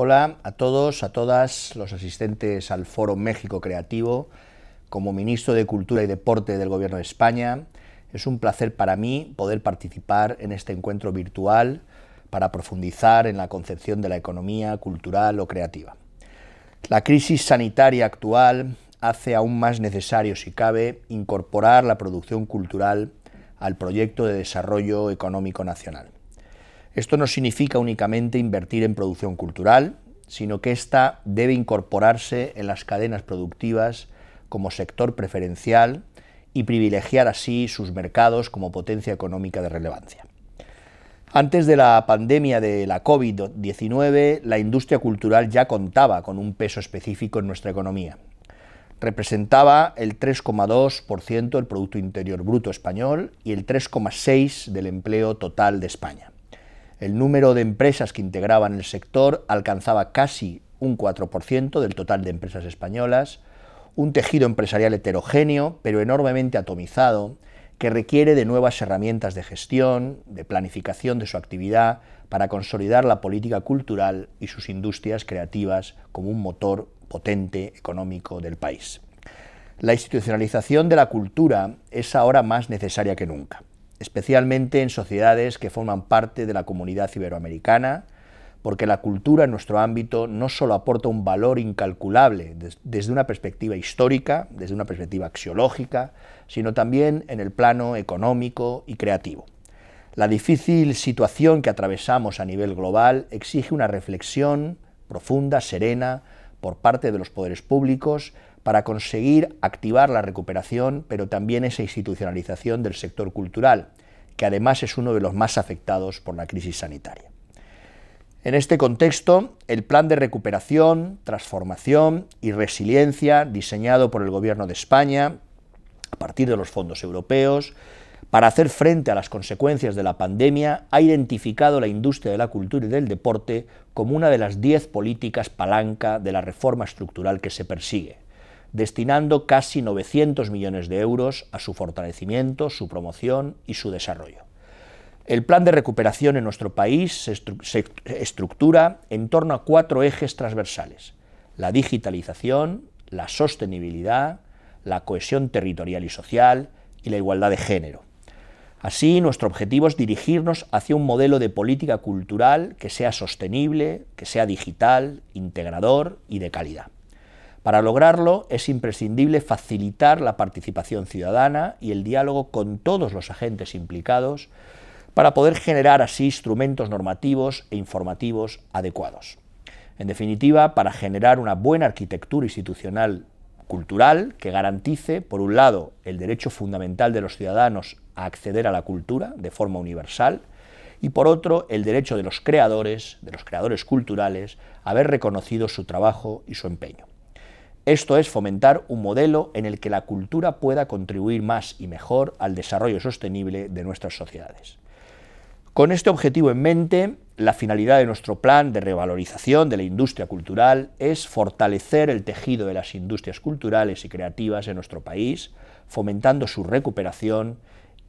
Hola a todos, a todas los asistentes al Foro México Creativo. Como ministro de Cultura y Deporte del Gobierno de España, es un placer para mí poder participar en este encuentro virtual para profundizar en la concepción de la economía cultural o creativa. La crisis sanitaria actual hace aún más necesario, si cabe, incorporar la producción cultural al proyecto de desarrollo económico nacional. Esto no significa únicamente invertir en producción cultural, sino que ésta debe incorporarse en las cadenas productivas como sector preferencial y privilegiar así sus mercados como potencia económica de relevancia. Antes de la pandemia de la COVID-19, la industria cultural ya contaba con un peso específico en nuestra economía. Representaba el 3,2% del Producto Interior Bruto español y el 3,6% del empleo total de España. El número de empresas que integraban el sector alcanzaba casi un 4% del total de empresas españolas, un tejido empresarial heterogéneo, pero enormemente atomizado, que requiere de nuevas herramientas de gestión, de planificación de su actividad, para consolidar la política cultural y sus industrias creativas como un motor potente económico del país. La institucionalización de la cultura es ahora más necesaria que nunca especialmente en sociedades que forman parte de la comunidad iberoamericana, porque la cultura en nuestro ámbito no solo aporta un valor incalculable desde una perspectiva histórica, desde una perspectiva axiológica, sino también en el plano económico y creativo. La difícil situación que atravesamos a nivel global exige una reflexión profunda, serena, por parte de los poderes públicos para conseguir activar la recuperación, pero también esa institucionalización del sector cultural, que además es uno de los más afectados por la crisis sanitaria. En este contexto, el plan de recuperación, transformación y resiliencia diseñado por el Gobierno de España, a partir de los fondos europeos, para hacer frente a las consecuencias de la pandemia, ha identificado la industria de la cultura y del deporte como una de las diez políticas palanca de la reforma estructural que se persigue destinando casi 900 millones de euros a su fortalecimiento, su promoción y su desarrollo. El plan de recuperación en nuestro país se, estructura en torno a cuatro ejes transversales, la digitalización, la sostenibilidad, la cohesión territorial y social y la igualdad de género. Así, nuestro objetivo es dirigirnos hacia un modelo de política cultural que sea sostenible, que sea digital, integrador y de calidad. Para lograrlo es imprescindible facilitar la participación ciudadana y el diálogo con todos los agentes implicados para poder generar así instrumentos normativos e informativos adecuados. En definitiva, para generar una buena arquitectura institucional cultural que garantice, por un lado, el derecho fundamental de los ciudadanos a acceder a la cultura de forma universal y, por otro, el derecho de los creadores, de los creadores culturales, a ver reconocido su trabajo y su empeño. Esto es fomentar un modelo en el que la cultura pueda contribuir más y mejor al desarrollo sostenible de nuestras sociedades. Con este objetivo en mente, la finalidad de nuestro plan de revalorización de la industria cultural es fortalecer el tejido de las industrias culturales y creativas en nuestro país, fomentando su recuperación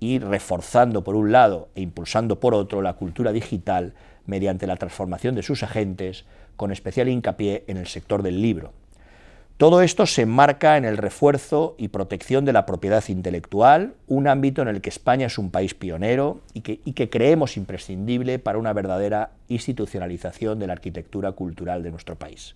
y reforzando por un lado e impulsando por otro la cultura digital mediante la transformación de sus agentes, con especial hincapié en el sector del libro todo esto se enmarca en el refuerzo y protección de la propiedad intelectual, un ámbito en el que España es un país pionero y que, creemos imprescindible para una verdadera institucionalización de la arquitectura cultural de nuestro país.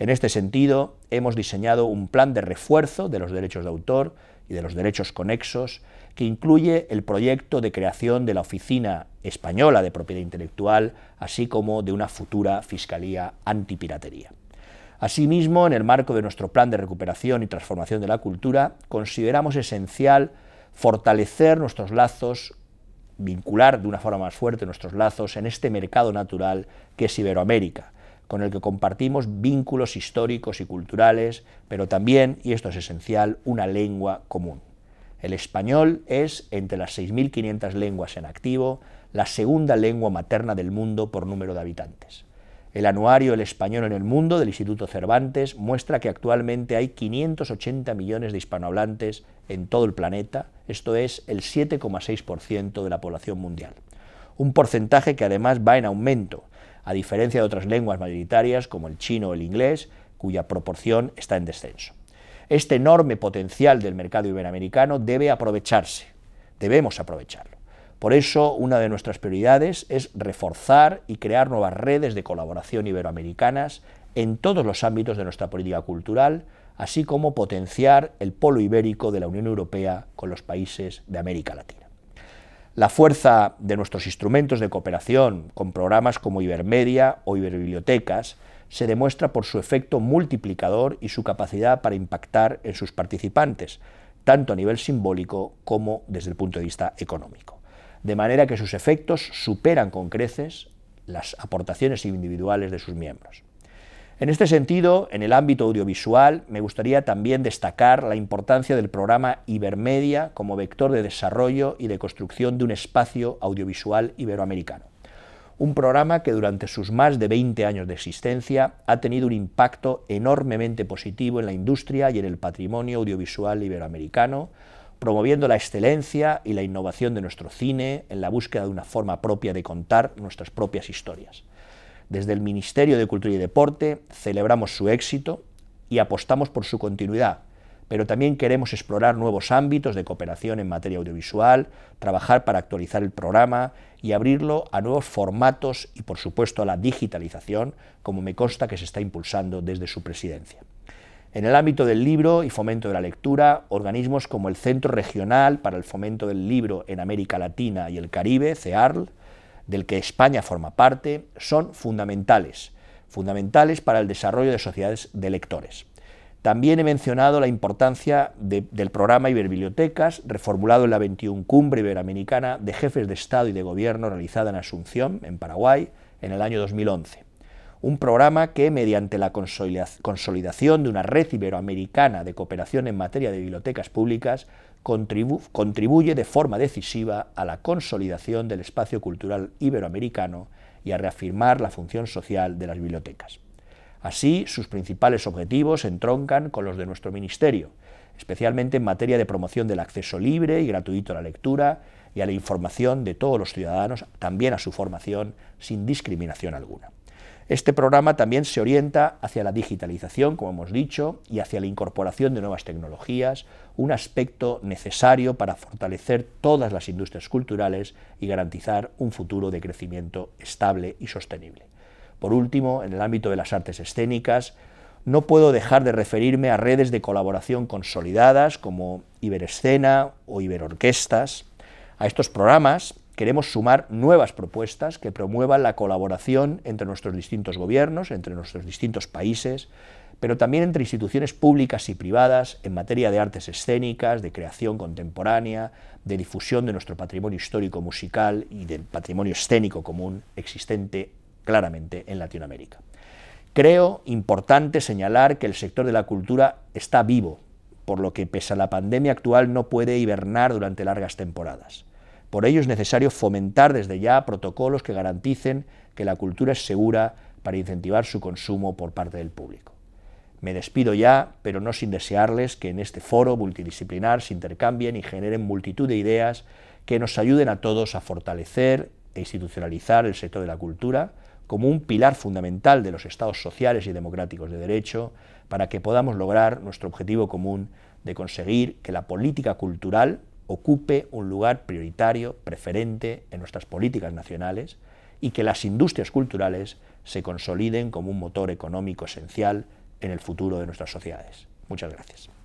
En este sentido, hemos diseñado un plan de refuerzo de los derechos de autor y de los derechos conexos que incluye el proyecto de creación de la Oficina Española de Propiedad Intelectual, así como de una futura Fiscalía Antipiratería. Asimismo, en el marco de nuestro plan de recuperación y transformación de la cultura, consideramos esencial fortalecer nuestros lazos, vincular de una forma más fuerte nuestros lazos en este mercado natural que es Iberoamérica, con el que compartimos vínculos históricos y culturales, pero también, y esto es esencial, una lengua común. El español es, entre las 6.500 lenguas en activo, la segunda lengua materna del mundo por número de habitantes. El anuario El español en el mundo del Instituto Cervantes muestra que actualmente hay 580 millones de hispanohablantes en todo el planeta, esto es el 7,6% de la población mundial. Un porcentaje que además va en aumento, a diferencia de otras lenguas mayoritarias como el chino o el inglés, cuya proporción está en descenso. Este enorme potencial del mercado iberoamericano debe aprovecharse, debemos aprovecharlo. Por eso, una de nuestras prioridades es reforzar y crear nuevas redes de colaboración iberoamericanas en todos los ámbitos de nuestra política cultural, así como potenciar el polo ibérico de la Unión Europea con los países de América Latina. La fuerza de nuestros instrumentos de cooperación con programas como Ibermedia o Iberbibliotecas se demuestra por su efecto multiplicador y su capacidad para impactar en sus participantes, tanto a nivel simbólico como desde el punto de vista económico de manera que sus efectos superan con creces las aportaciones individuales de sus miembros. En este sentido, en el ámbito audiovisual, me gustaría también destacar la importancia del programa Ibermedia como vector de desarrollo y de construcción de un espacio audiovisual iberoamericano. Un programa que durante sus más de 20 años de existencia ha tenido un impacto enormemente positivo en la industria y en el patrimonio audiovisual iberoamericano, promoviendo la excelencia y la innovación de nuestro cine en la búsqueda de una forma propia de contar nuestras propias historias. Desde el Ministerio de Cultura y Deporte celebramos su éxito y apostamos por su continuidad, pero también queremos explorar nuevos ámbitos de cooperación en materia audiovisual, trabajar para actualizar el programa y abrirlo a nuevos formatos y, por supuesto, a la digitalización, como me consta que se está impulsando desde su presidencia. En el ámbito del libro y fomento de la lectura, organismos como el Centro Regional para el Fomento del Libro en América Latina y el Caribe, CEARL, del que España forma parte, son fundamentales, fundamentales para el desarrollo de sociedades de lectores. También he mencionado la importancia del programa Iberbibliotecas, reformulado en la 21 Cumbre Iberoamericana de Jefes de Estado y de Gobierno realizada en Asunción, en Paraguay, en el año 2011 un programa que, mediante la consolidación de una red iberoamericana de cooperación en materia de bibliotecas públicas, contribuye de forma decisiva a la consolidación del espacio cultural iberoamericano y a reafirmar la función social de las bibliotecas. Así, sus principales objetivos entroncan con los de nuestro Ministerio, especialmente en materia de promoción del acceso libre y gratuito a la lectura y a la información de todos los ciudadanos, también a su formación, sin discriminación alguna. Este programa también se orienta hacia la digitalización, como hemos dicho, y hacia la incorporación de nuevas tecnologías, un aspecto necesario para fortalecer todas las industrias culturales y garantizar un futuro de crecimiento estable y sostenible. Por último, en el ámbito de las artes escénicas, no puedo dejar de referirme a redes de colaboración consolidadas como Iberescena o Iberorquestas. A estos programas Queremos sumar nuevas propuestas que promuevan la colaboración entre nuestros distintos gobiernos, entre nuestros distintos países, pero también entre instituciones públicas y privadas en materia de artes escénicas, de creación contemporánea, de difusión de nuestro patrimonio histórico musical y del patrimonio escénico común existente claramente en Latinoamérica. Creo importante señalar que el sector de la cultura está vivo, por lo que pese a la pandemia actual no puede hibernar durante largas temporadas. Por ello es necesario fomentar desde ya protocolos que garanticen que la cultura es segura para incentivar su consumo por parte del público. Me despido ya, pero no sin desearles que en este foro multidisciplinar se intercambien y generen multitud de ideas que nos ayuden a todos a fortalecer e institucionalizar el sector de la cultura como un pilar fundamental de los estados sociales y democráticos de derecho para que podamos lograr nuestro objetivo común de conseguir que la política cultural ocupe un lugar prioritario, preferente en nuestras políticas nacionales y que las industrias culturales se consoliden como un motor económico esencial en el futuro de nuestras sociedades. Muchas gracias.